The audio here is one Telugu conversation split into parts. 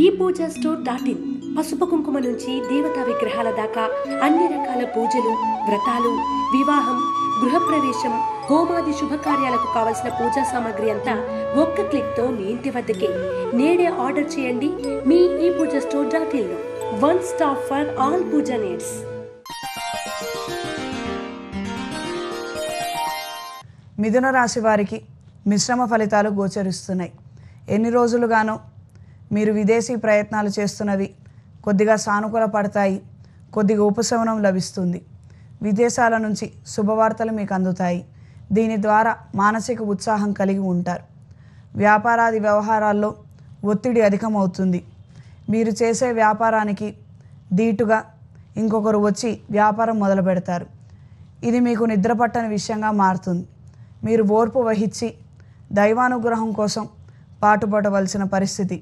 ఈ పూజ స్టోర్ డాట్ ఇన్ పసుపు కుంకుమ నుంచి దేవతా విగ్రహాల దాకా అన్ని రకాల పూజలు వ్రతాలు వివాహం గృహప్రవేశం హోమాది శుభకార్యాలకు కావలసిన పూజా సామాగ్రి అంతా ఒక్క క్లిక్తో మీ ఇంటి వద్దకే నేడే ఆర్డర్ చేయండి మీ ఈ Pooja store dot in one stop for all pooja needs మిథున రాశి వారికి మిశ్రమ ఫలితాలు గోచరిస్తున్నాయి ఎన్ని రోజులుగానో మీరు విదేశీ ప్రయత్నాలు చేస్తున్నవి కొద్దిగా సానుకూల పడతాయి కొద్దిగా ఉపశమనం లభిస్తుంది విదేశాల నుంచి శుభవార్తలు మీకు అందుతాయి దీని ద్వారా మానసిక ఉత్సాహం కలిగి ఉంటారు వ్యాపారాది వ్యవహారాల్లో ఒత్తిడి అధికమవుతుంది మీరు చేసే వ్యాపారానికి దీటుగా ఇంకొకరు వచ్చి వ్యాపారం మొదలు పెడతారు ఇది మీకు నిద్రపట్టని విషయంగా మారుతుంది మీరు ఓర్పు వహించి దైవానుగ్రహం కోసం పాటుపడవలసిన పరిస్థితి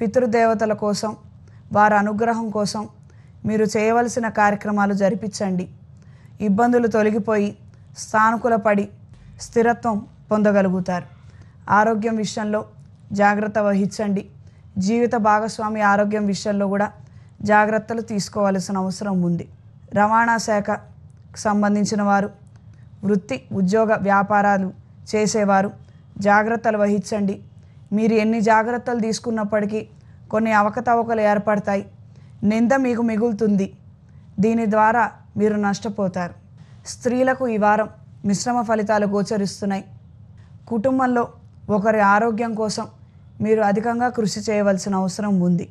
పితృదేవతల కోసం వారి అనుగ్రహం కోసం మీరు చేయవలసిన కార్యక్రమాలు జరిపించండి ఇబ్బందులు తొలగిపోయి సానుకూల పడి స్థిరత్వం పొందగలుగుతారు ఆరోగ్యం విషయంలో జాగ్రత్త వహించండి జీవిత భాగస్వామి ఆరోగ్యం విషయంలో కూడా జాగ్రత్తలు తీసుకోవాల్సిన అవసరం ఉంది రవాణా శాఖ సంబంధించిన వారు వృత్తి ఉద్యోగ వ్యాపారాలు చేసేవారు జాగ్రత్తలు వహించండి మీరు ఎన్ని జాగ్రత్తలు తీసుకున్నప్పటికీ కొన్ని అవకతవకలు ఏర్పడతాయి నింద మీకు మిగులుతుంది దీని ద్వారా మీరు నష్టపోతారు స్త్రీలకు ఈ వారం మిశ్రమ ఫలితాలు గోచరిస్తున్నాయి కుటుంబంలో ఒకరి ఆరోగ్యం కోసం మీరు అధికంగా కృషి చేయవలసిన అవసరం ఉంది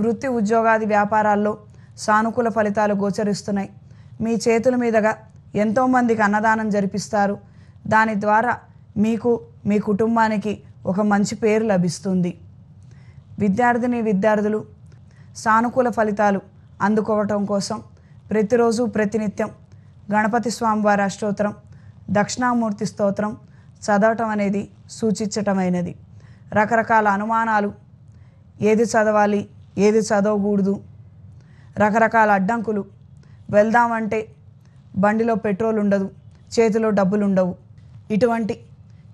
వృత్తి ఉద్యోగాది వ్యాపారాల్లో సానుకూల ఫలితాలు గోచరిస్తున్నాయి మీ చేతుల మీదుగా ఎంతోమందికి అన్నదానం జరిపిస్తారు దాని ద్వారా మీకు మీ కుటుంబానికి ఒక మంచి పేరు లభిస్తుంది విద్యార్థిని విద్యార్థులు సానుకూల ఫలితాలు అందుకోవటం కోసం ప్రతిరోజు ప్రతినిత్యం గణపతి స్వామివారి అష్టోత్తరం దక్షిణామూర్తి స్తోత్రం చదవటం అనేది సూచించటమైనది రకరకాల అనుమానాలు ఏది చదవాలి ఏది చదవకూడదు రకరకాల అడ్డంకులు వెళ్దామంటే బండిలో పెట్రోల్ ఉండదు చేతిలో డబ్బులు ఉండవు ఇటువంటి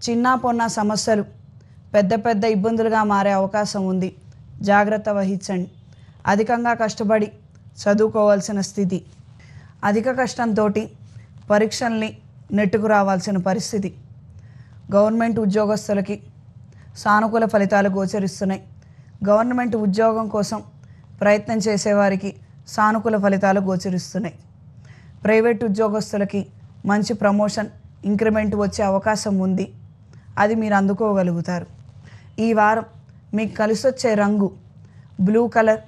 చిన్న పొన్న సమస్యలు పెద్ద పెద్ద ఇబ్బందులుగా మారే అవకాశం ఉంది జాగ్రత్త వహించండి అధికంగా కష్టపడి చదువుకోవాల్సిన స్థితి అధిక కష్టంతో పరీక్షల్ని నెట్టుకు రావాల్సిన పరిస్థితి గవర్నమెంట్ ఉద్యోగస్తులకి సానుకూల ఫలితాలు గోచరిస్తున్నాయి గవర్నమెంట్ ఉద్యోగం కోసం ప్రయత్నం చేసేవారికి సానుకూల ఫలితాలు గోచరిస్తున్నాయి ప్రైవేట్ ఉద్యోగస్తులకి మంచి ప్రమోషన్ ఇంక్రిమెంట్ వచ్చే అవకాశం ఉంది అది మీరు అందుకోగలుగుతారు ఈ వారం మీకు కలిసొచ్చే రంగు బ్లూ కలర్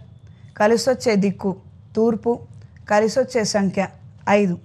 కలిసొచ్చే దిక్కు తూర్పు కలిసొచ్చే సంఖ్య ఐదు